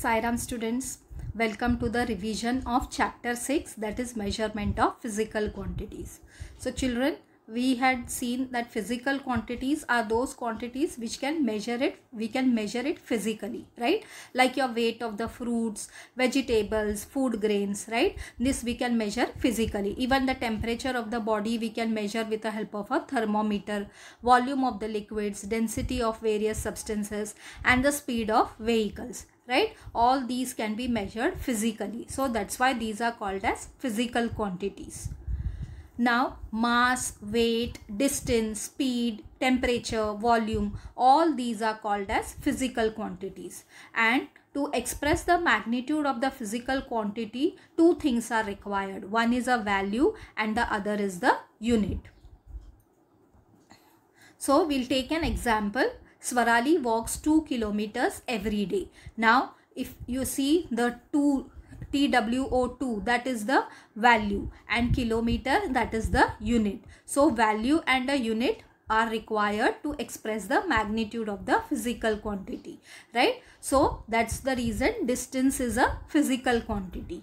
Sairam students, welcome to the revision of chapter 6 that is measurement of physical quantities. So children, we had seen that physical quantities are those quantities which can measure it we can measure it physically right like your weight of the fruits vegetables food grains right this we can measure physically even the temperature of the body we can measure with the help of a thermometer volume of the liquids density of various substances and the speed of vehicles right all these can be measured physically so that's why these are called as physical quantities now mass weight distance speed temperature volume all these are called as physical quantities and to express the magnitude of the physical quantity two things are required one is a value and the other is the unit so we'll take an example Swarali walks 2 kilometers every day. Now, if you see the 2 TWO2 that is the value and kilometer that is the unit. So, value and a unit are required to express the magnitude of the physical quantity right so that's the reason distance is a physical quantity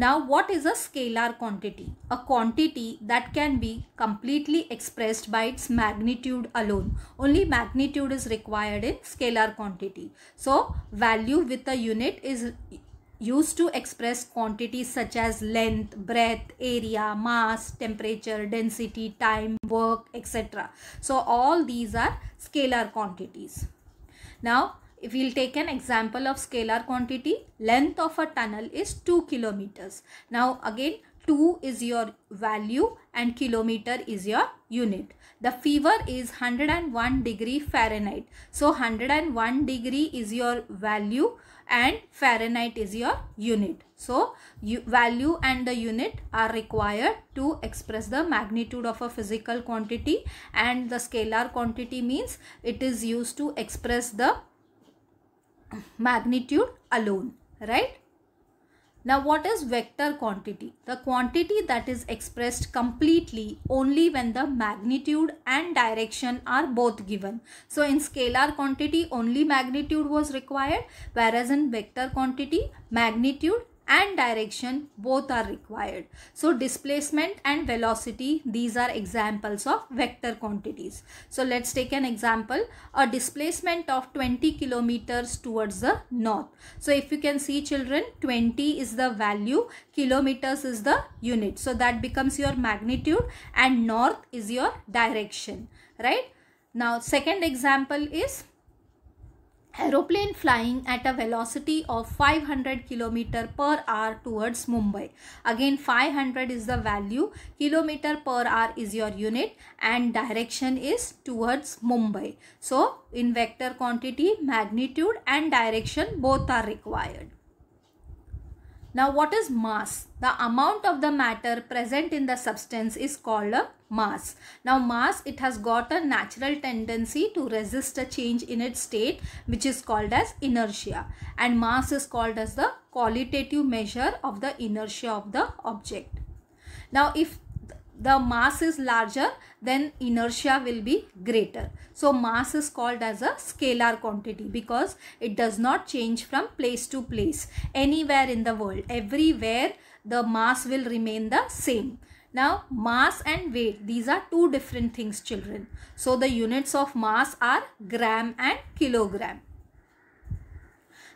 now what is a scalar quantity? A quantity that can be completely expressed by its magnitude alone. Only magnitude is required in scalar quantity. So value with a unit is used to express quantities such as length, breadth, area, mass, temperature, density, time, work, etc. So all these are scalar quantities. Now if we'll take an example of scalar quantity, length of a tunnel is 2 kilometers. Now again 2 is your value and kilometer is your unit. The fever is 101 degree Fahrenheit. So 101 degree is your value and Fahrenheit is your unit. So you, value and the unit are required to express the magnitude of a physical quantity and the scalar quantity means it is used to express the magnitude alone right now what is vector quantity the quantity that is expressed completely only when the magnitude and direction are both given so in scalar quantity only magnitude was required whereas in vector quantity magnitude and direction both are required. So displacement and velocity these are examples of vector quantities. So let's take an example a displacement of 20 kilometers towards the north. So if you can see children 20 is the value kilometers is the unit. So that becomes your magnitude and north is your direction right. Now second example is aeroplane flying at a velocity of 500 km per hour towards Mumbai. Again 500 is the value, kilometer per hour is your unit and direction is towards Mumbai. So in vector quantity, magnitude and direction both are required. Now what is mass? The amount of the matter present in the substance is called a mass. Now mass it has got a natural tendency to resist a change in its state which is called as inertia and mass is called as the qualitative measure of the inertia of the object. Now if the mass is larger then inertia will be greater so mass is called as a scalar quantity because it does not change from place to place anywhere in the world everywhere the mass will remain the same now mass and weight these are two different things children so the units of mass are gram and kilogram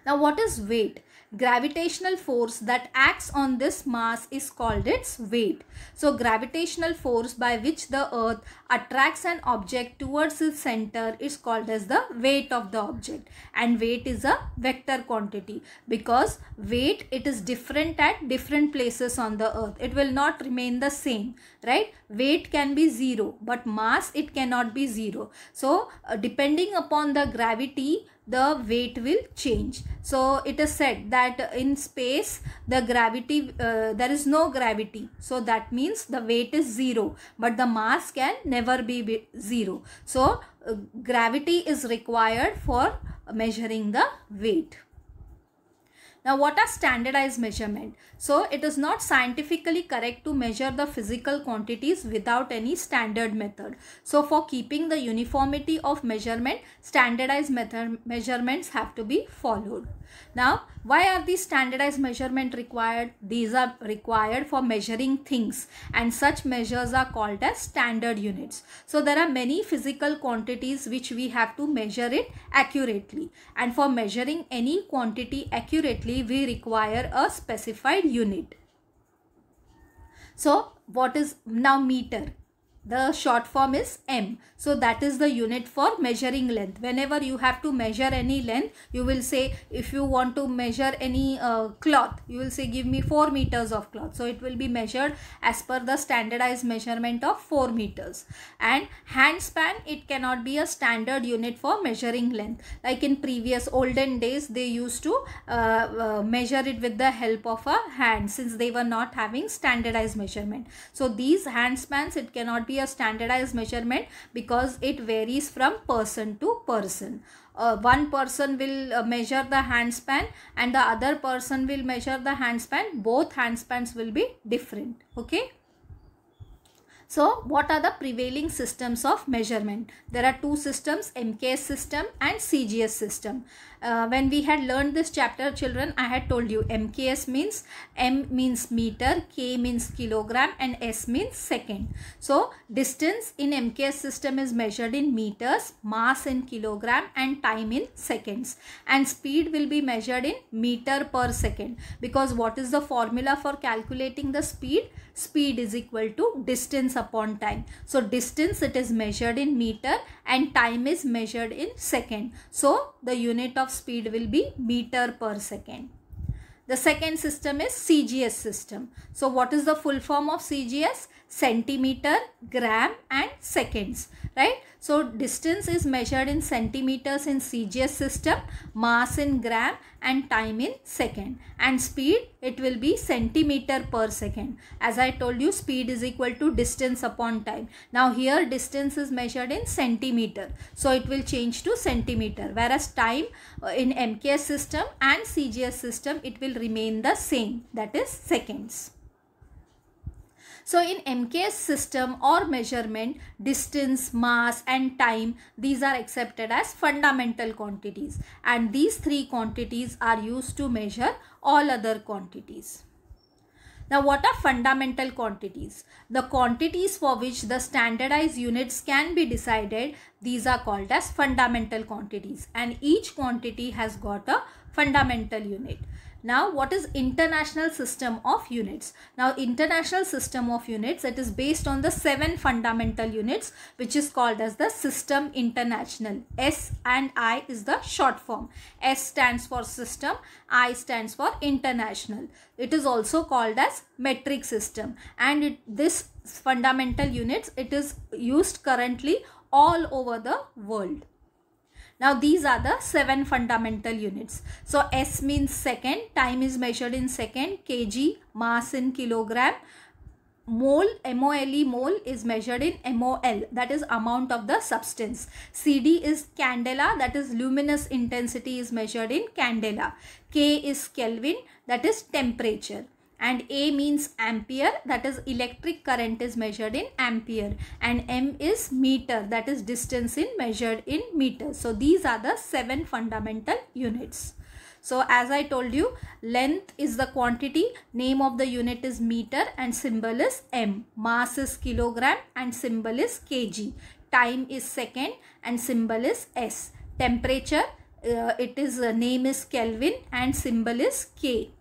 now what is weight? Gravitational force that acts on this mass is called its weight. So gravitational force by which the earth attracts an object towards its center is called as the weight of the object and weight is a vector quantity because weight it is different at different places on the earth. It will not remain the same right. Weight can be zero but mass it cannot be zero. So uh, depending upon the gravity the weight will change so it is said that in space the gravity uh, there is no gravity so that means the weight is zero but the mass can never be zero so uh, gravity is required for measuring the weight now what are standardized measurement? So it is not scientifically correct to measure the physical quantities without any standard method. So for keeping the uniformity of measurement, standardized method measurements have to be followed. Now, why are these standardized measurement required? These are required for measuring things and such measures are called as standard units. So, there are many physical quantities which we have to measure it accurately. And for measuring any quantity accurately, we require a specified unit. So, what is now meter? the short form is m so that is the unit for measuring length whenever you have to measure any length you will say if you want to measure any uh, cloth you will say give me 4 meters of cloth so it will be measured as per the standardized measurement of 4 meters and hand span it cannot be a standard unit for measuring length like in previous olden days they used to uh, uh, measure it with the help of a hand since they were not having standardized measurement so these hand spans it cannot be be a standardized measurement because it varies from person to person. Uh, one person will uh, measure the hand span and the other person will measure the hand span. Both hand spans will be different. Okay. So what are the prevailing systems of measurement? There are two systems, MKS system and CGS system uh, when we had learned this chapter children i had told you mks means m means meter k means kilogram and s means second so distance in mks system is measured in meters mass in kilogram and time in seconds and speed will be measured in meter per second because what is the formula for calculating the speed speed is equal to distance upon time so distance it is measured in meter and time is measured in second so the unit of speed will be meter per second. The second system is CGS system. So what is the full form of CGS? centimeter, gram and seconds, right? So distance is measured in centimeters in CGS system, mass in gram and time in second and speed it will be centimeter per second. As I told you speed is equal to distance upon time. Now here distance is measured in centimeter. So it will change to centimeter whereas time uh, in MKS system and CGS system it will remain the same that is seconds. So in MKS system or measurement, distance, mass and time, these are accepted as fundamental quantities. And these three quantities are used to measure all other quantities. Now what are fundamental quantities? The quantities for which the standardized units can be decided, these are called as fundamental quantities and each quantity has got a fundamental unit. Now what is international system of units? Now international system of units it is based on the seven fundamental units which is called as the system international. S and I is the short form. S stands for system, I stands for international. It is also called as metric system and it, this fundamental units it is used currently all over the world. Now these are the seven fundamental units. So S means second, time is measured in second, kg, mass in kilogram, mole mole mole is measured in mol that is amount of the substance cd is candela that is luminous intensity is measured in candela k is kelvin that is temperature and A means ampere that is electric current is measured in ampere and M is meter that is distance in measured in meters. So these are the seven fundamental units. So as I told you length is the quantity, name of the unit is meter and symbol is M, mass is kilogram and symbol is kg, time is second and symbol is S, temperature uh, it is uh, name is Kelvin and symbol is K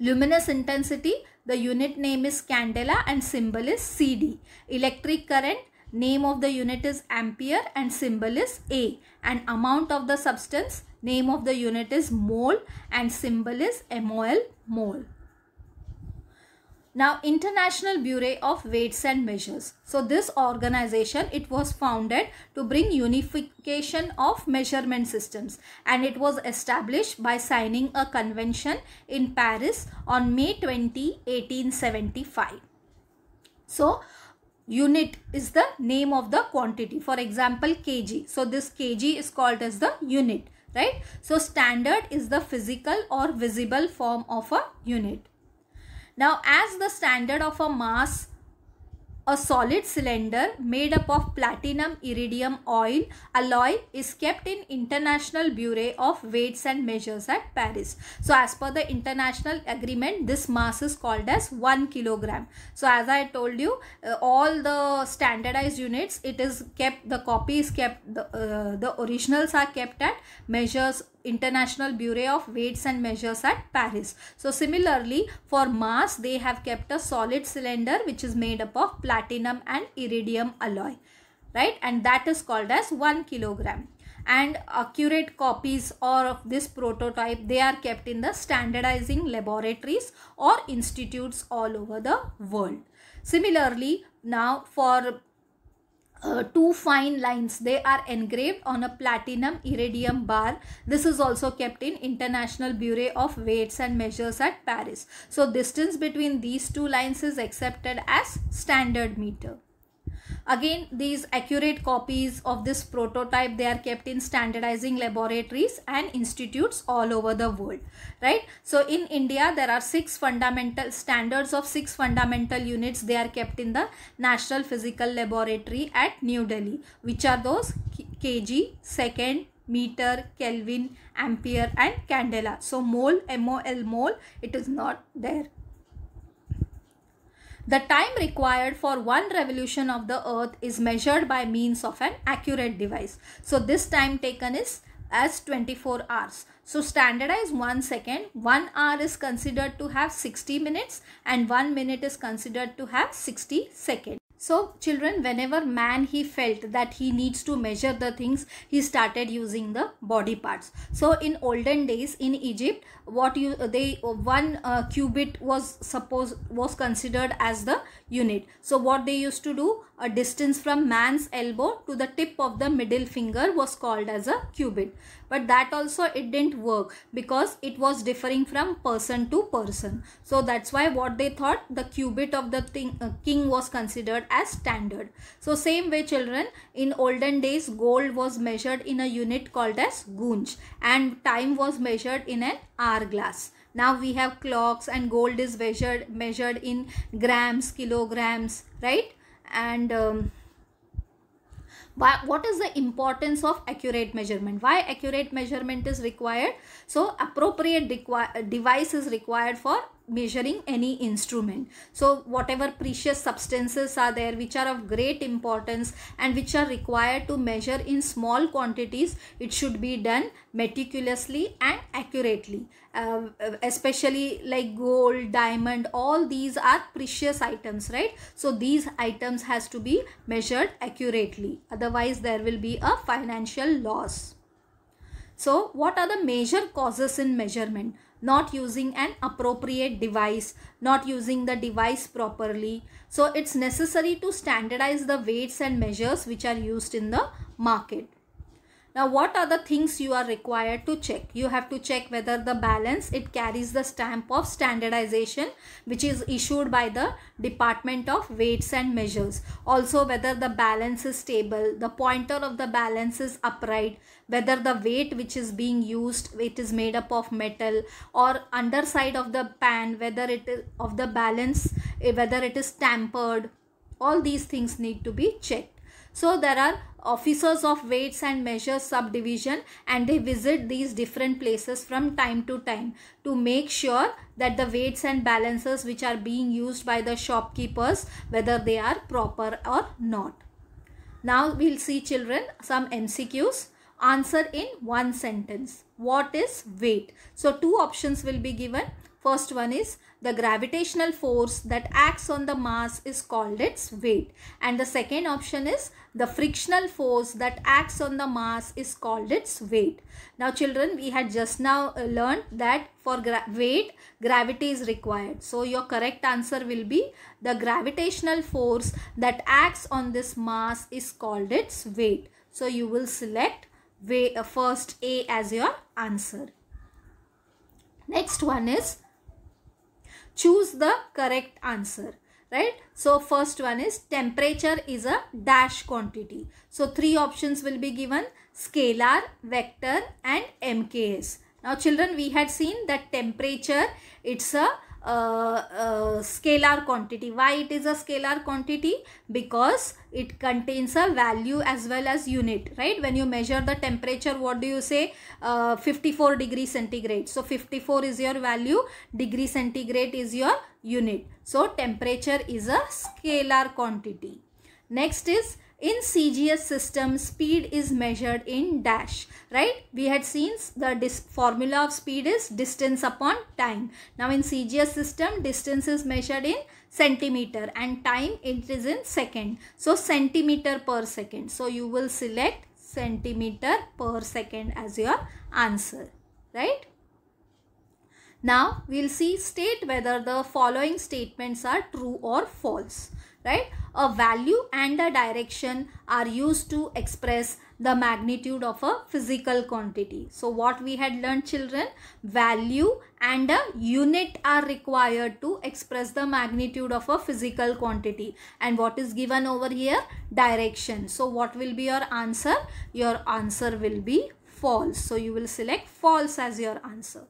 Luminous intensity, the unit name is candela and symbol is CD. Electric current, name of the unit is ampere and symbol is A. And amount of the substance, name of the unit is mole and symbol is MOL, mole. Now International Bureau of Weights and Measures. So this organization it was founded to bring unification of measurement systems and it was established by signing a convention in Paris on May 20, 1875. So unit is the name of the quantity for example kg so this kg is called as the unit right so standard is the physical or visible form of a unit now as the standard of a mass a solid cylinder made up of platinum iridium oil alloy is kept in International Bureau of Weights and Measures at Paris. So as per the international agreement, this mass is called as 1 kilogram. So as I told you, uh, all the standardized units, it is kept, the copy is kept, the, uh, the originals are kept at measures International Bureau of Weights and Measures at Paris. So similarly for mass they have kept a solid cylinder which is made up of platinum and iridium alloy right and that is called as 1 kilogram and accurate copies or of this prototype they are kept in the standardizing laboratories or institutes all over the world similarly now for uh, two fine lines they are engraved on a platinum iridium bar this is also kept in international bureau of weights and measures at paris so distance between these two lines is accepted as standard meter Again, these accurate copies of this prototype, they are kept in standardizing laboratories and institutes all over the world, right? So in India, there are six fundamental standards of six fundamental units. They are kept in the National Physical Laboratory at New Delhi, which are those kg, second, meter, Kelvin, ampere and candela. So mole, M-O-L, mole, it is not there. The time required for one revolution of the earth is measured by means of an accurate device. So this time taken is as 24 hours. So standardize 1 second. 1 hour is considered to have 60 minutes and 1 minute is considered to have 60 seconds. So children, whenever man he felt that he needs to measure the things, he started using the body parts. So in olden days in Egypt, what you they one uh, cubit was supposed was considered as the unit. So what they used to do, a distance from man's elbow to the tip of the middle finger was called as a cubit. But that also it didn't work because it was differing from person to person. So that's why what they thought the cubit of the thing, uh, king was considered as standard. So same way children in olden days gold was measured in a unit called as gunj and time was measured in an hourglass now we have clocks and gold is measured measured in grams kilograms right and um, why, what is the importance of accurate measurement why accurate measurement is required so appropriate device is required for measuring any instrument so whatever precious substances are there which are of great importance and which are required to measure in small quantities it should be done meticulously and accurately uh, especially like gold diamond all these are precious items right so these items has to be measured accurately otherwise there will be a financial loss so what are the major causes in measurement not using an appropriate device, not using the device properly. So it's necessary to standardize the weights and measures which are used in the market. Now what are the things you are required to check? You have to check whether the balance it carries the stamp of standardization which is issued by the Department of Weights and Measures. Also whether the balance is stable, the pointer of the balance is upright, whether the weight which is being used it is made up of metal or underside of the pan whether it is of the balance eh, whether it is tampered all these things need to be checked so there are officers of weights and measures subdivision and they visit these different places from time to time to make sure that the weights and balances which are being used by the shopkeepers whether they are proper or not. Now we'll see children some MCQs answer in one sentence. What is weight? So two options will be given. First one is the gravitational force that acts on the mass is called its weight. And the second option is the frictional force that acts on the mass is called its weight. Now children, we had just now uh, learned that for gra weight, gravity is required. So your correct answer will be the gravitational force that acts on this mass is called its weight. So you will select way, uh, first A as your answer. Next one is choose the correct answer right so first one is temperature is a dash quantity so three options will be given scalar vector and mks now children we had seen that temperature it's a a scalar quantity. Why it is a scalar quantity? Because it contains a value as well as unit, right? When you measure the temperature, what do you say? Uh, 54 degree centigrade. So 54 is your value, degree centigrade is your unit. So temperature is a scalar quantity. Next is in CGS system speed is measured in dash right we had seen the formula of speed is distance upon time now in CGS system distance is measured in centimeter and time it is in second so centimeter per second so you will select centimeter per second as your answer right now we'll see state whether the following statements are true or false right? A value and a direction are used to express the magnitude of a physical quantity. So what we had learned children, value and a unit are required to express the magnitude of a physical quantity. And what is given over here? Direction. So what will be your answer? Your answer will be false. So you will select false as your answer.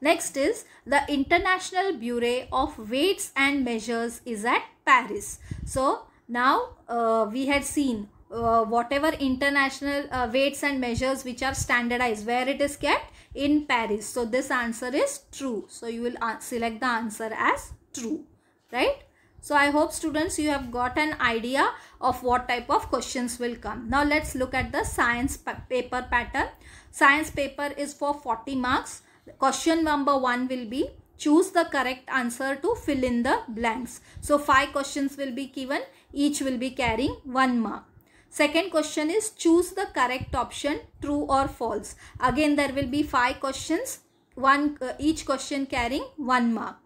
Next is the International Bureau of Weights and Measures is at Paris. So now uh, we had seen uh, whatever international uh, weights and measures which are standardized where it is kept in Paris. So this answer is true. So you will uh, select the answer as true. Right. So I hope students you have got an idea of what type of questions will come. Now let's look at the science paper pattern. Science paper is for 40 marks. Question number 1 will be choose the correct answer to fill in the blanks. So 5 questions will be given. Each will be carrying 1 mark. Second question is choose the correct option true or false. Again there will be 5 questions. One uh, Each question carrying 1 mark.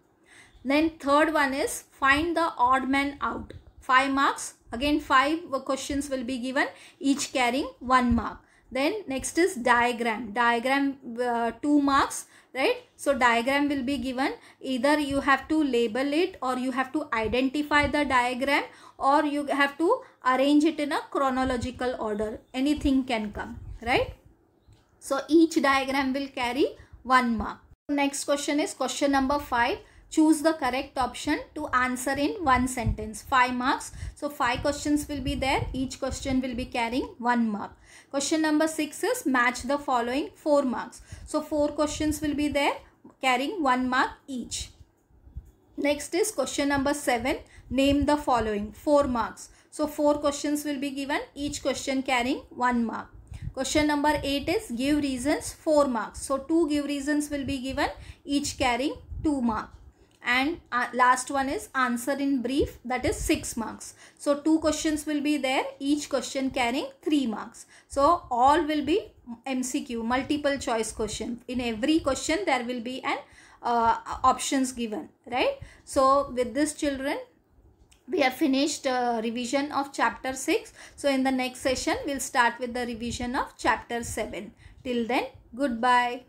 Then third one is find the odd man out. 5 marks. Again 5 questions will be given each carrying 1 mark. Then next is diagram. Diagram uh, 2 marks right so diagram will be given either you have to label it or you have to identify the diagram or you have to arrange it in a chronological order anything can come right so each diagram will carry one mark next question is question number 5 choose the correct option to answer in one sentence. 5 marks. So 5 questions will be there. Each question will be carrying 1 mark. Question number 6 is match the following 4 marks. So 4 questions will be there carrying 1 mark each. Next is question number 7. Name the following 4 marks. So 4 questions will be given. Each question carrying 1 mark. Question number 8 is give reasons 4 marks. So 2 give reasons will be given each carrying 2 mark and uh, last one is answer in brief that is 6 marks. So two questions will be there each question carrying 3 marks. So all will be MCQ multiple choice question. In every question there will be an uh, options given right. So with this children we have finished uh, revision of chapter 6. So in the next session we'll start with the revision of chapter 7. Till then goodbye.